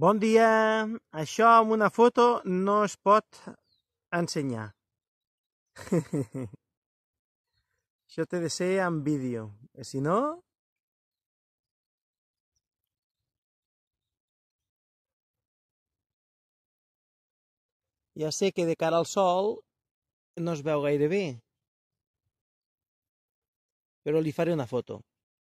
Bon dia! Això amb una foto no es pot ensenyar. Això té de ser en vídeo. Eh, si no... Ja sé que de cara al sol no es veu gaire bé, però li faré una foto.